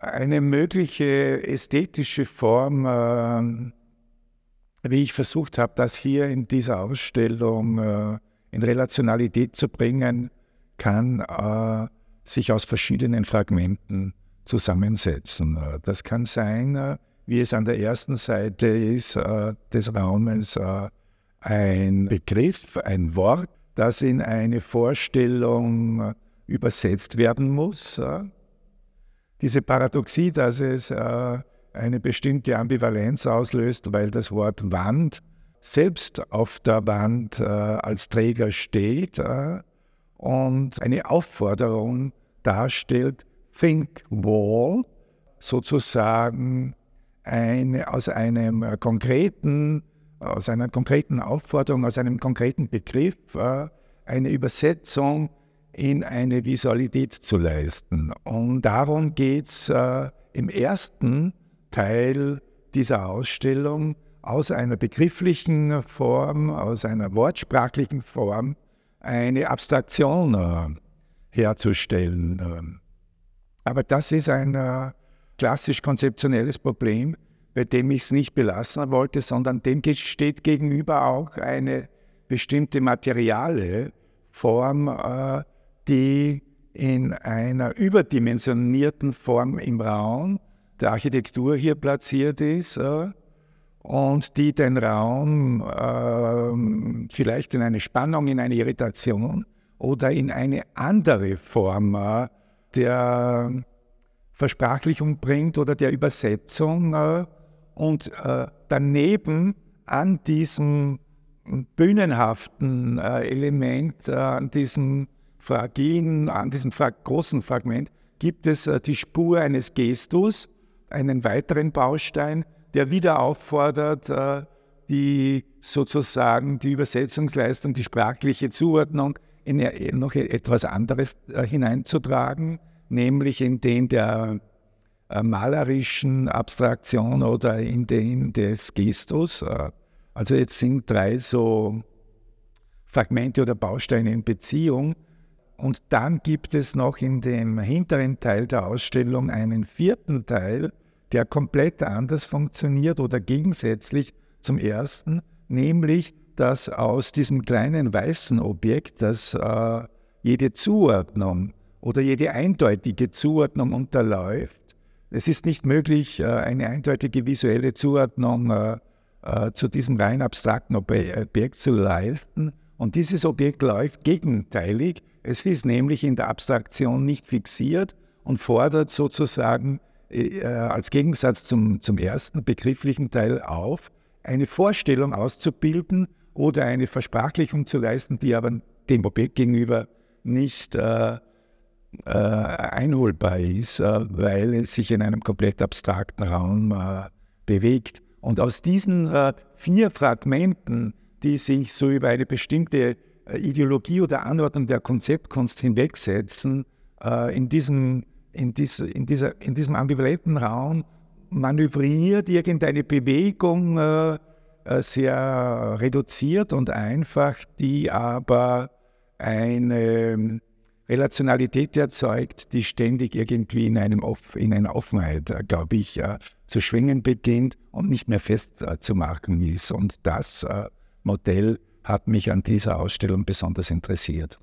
eine mögliche ästhetische Form, äh, wie ich versucht habe, das hier in dieser Ausstellung äh, in Relationalität zu bringen, kann äh, sich aus verschiedenen Fragmenten zusammensetzen. Äh, das kann sein, äh, wie es an der ersten Seite ist äh, des Raumes, ein Begriff, ein Wort, das in eine Vorstellung übersetzt werden muss diese Paradoxie, dass es äh, eine bestimmte Ambivalenz auslöst, weil das Wort Wand selbst auf der Wand äh, als Träger steht äh, und eine Aufforderung darstellt, Think Wall, sozusagen eine, aus einem äh, konkreten, aus einer konkreten Aufforderung, aus einem konkreten Begriff, äh, eine Übersetzung in eine Visualität zu leisten. Und darum geht es äh, im ersten Teil dieser Ausstellung aus einer begrifflichen Form, aus einer wortsprachlichen Form eine Abstraktion äh, herzustellen. Äh. Aber das ist ein äh, klassisch konzeptionelles Problem, bei dem ich es nicht belassen wollte, sondern dem steht gegenüber auch eine bestimmte materiale Form äh, die in einer überdimensionierten Form im Raum der Architektur hier platziert ist äh, und die den Raum äh, vielleicht in eine Spannung, in eine Irritation oder in eine andere Form äh, der Versprachlichung bringt oder der Übersetzung äh, und äh, daneben an diesem bühnenhaften äh, Element, an diesem fragilen, an diesem großen Fragment gibt es äh, die Spur eines Gestus, einen weiteren Baustein, der wieder auffordert, äh, die sozusagen die Übersetzungsleistung, die sprachliche Zuordnung in e, noch e, etwas anderes äh, hineinzutragen, nämlich in den der malerischen Abstraktion oder in den des Gestus. Also jetzt sind drei so Fragmente oder Bausteine in Beziehung und dann gibt es noch in dem hinteren Teil der Ausstellung einen vierten Teil, der komplett anders funktioniert oder gegensätzlich zum ersten, nämlich dass aus diesem kleinen weißen Objekt, das äh, jede Zuordnung oder jede eindeutige Zuordnung unterläuft, es ist nicht möglich, äh, eine eindeutige visuelle Zuordnung äh, äh, zu diesem rein abstrakten Objekt zu leisten. Und dieses Objekt läuft gegenteilig es ist nämlich in der Abstraktion nicht fixiert und fordert sozusagen äh, äh, als Gegensatz zum, zum ersten begrifflichen Teil auf, eine Vorstellung auszubilden oder eine Versprachlichung zu leisten, die aber dem Objekt gegenüber nicht äh, äh, einholbar ist, äh, weil es sich in einem komplett abstrakten Raum äh, bewegt. Und aus diesen vier Fragmenten, die sich so über eine bestimmte äh, Ideologie oder Anordnung der Konzeptkunst hinwegsetzen, äh, in diesem, in, dies, in, dieser, in diesem ambivalenten Raum manövriert irgendeine Bewegung äh, sehr reduziert und einfach, die aber eine ähm, Relationalität erzeugt, die ständig irgendwie in, einem Off, in einer Offenheit, glaube ich, zu schwingen beginnt und nicht mehr festzumachen ist. Und das Modell hat mich an dieser Ausstellung besonders interessiert.